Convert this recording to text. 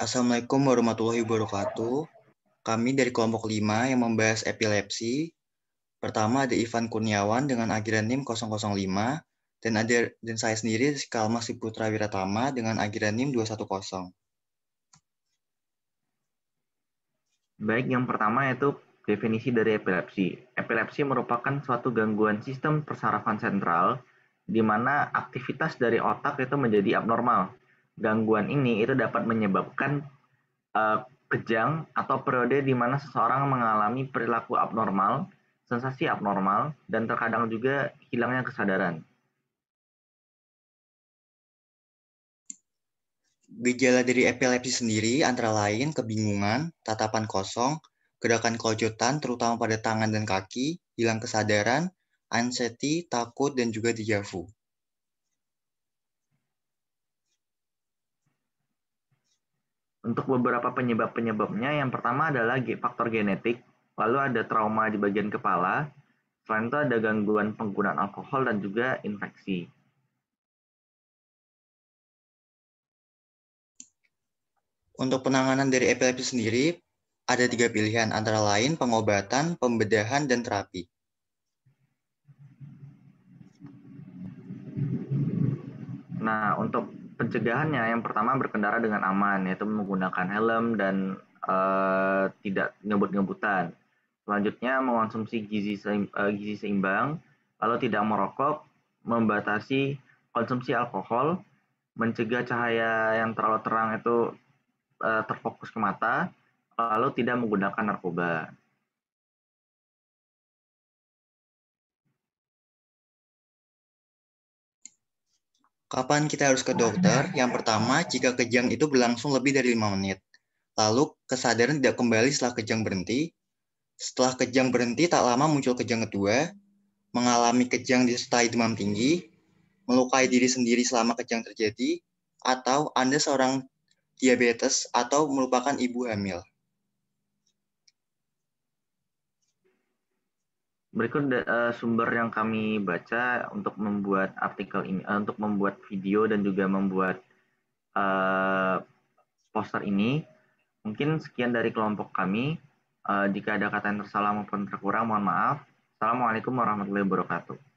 Assalamualaikum warahmatullahi wabarakatuh. Kami dari kelompok 5 yang membahas epilepsi. Pertama ada Ivan Kurniawan dengan akhiran NIM 005 dan ada dan saya sendiri Kalma Siputra Wiratama dengan akhiran NIM 210. Baik, yang pertama yaitu definisi dari epilepsi. Epilepsi merupakan suatu gangguan sistem persarafan sentral di mana aktivitas dari otak itu menjadi abnormal gangguan ini itu dapat menyebabkan uh, kejang atau periode di mana seseorang mengalami perilaku abnormal, sensasi abnormal, dan terkadang juga hilangnya kesadaran. Gejala dari epilepsi sendiri antara lain kebingungan, tatapan kosong, gerakan kelojotan terutama pada tangan dan kaki, hilang kesadaran, anxiety, takut, dan juga dejavu. Untuk beberapa penyebab-penyebabnya, yang pertama adalah faktor genetik, lalu ada trauma di bagian kepala, selain itu ada gangguan penggunaan alkohol dan juga infeksi. Untuk penanganan dari epilepsi sendiri, ada tiga pilihan antara lain pengobatan, pembedahan, dan terapi. Nah, untuk pencegahannya yang pertama berkendara dengan aman yaitu menggunakan helm dan uh, tidak ngebut-ngebutan. Selanjutnya mengonsumsi gizi seimbang, uh, eh, gizi seimbang, lalu tidak merokok, membatasi konsumsi alkohol, mencegah cahaya yang terlalu terang itu uh, terfokus ke mata, lalu tidak menggunakan narkoba. Kapan kita harus ke dokter? Yang pertama, jika kejang itu berlangsung lebih dari 5 menit. Lalu, kesadaran tidak kembali setelah kejang berhenti. Setelah kejang berhenti, tak lama muncul kejang kedua, mengalami kejang disertai demam tinggi, melukai diri sendiri selama kejang terjadi, atau Anda seorang diabetes atau merupakan ibu hamil. Berikut uh, sumber yang kami baca untuk membuat artikel ini, uh, untuk membuat video dan juga membuat uh, poster ini. Mungkin sekian dari kelompok kami. Uh, jika ada kata yang tersalah maupun terkurang, mohon maaf. Assalamualaikum warahmatullahi wabarakatuh.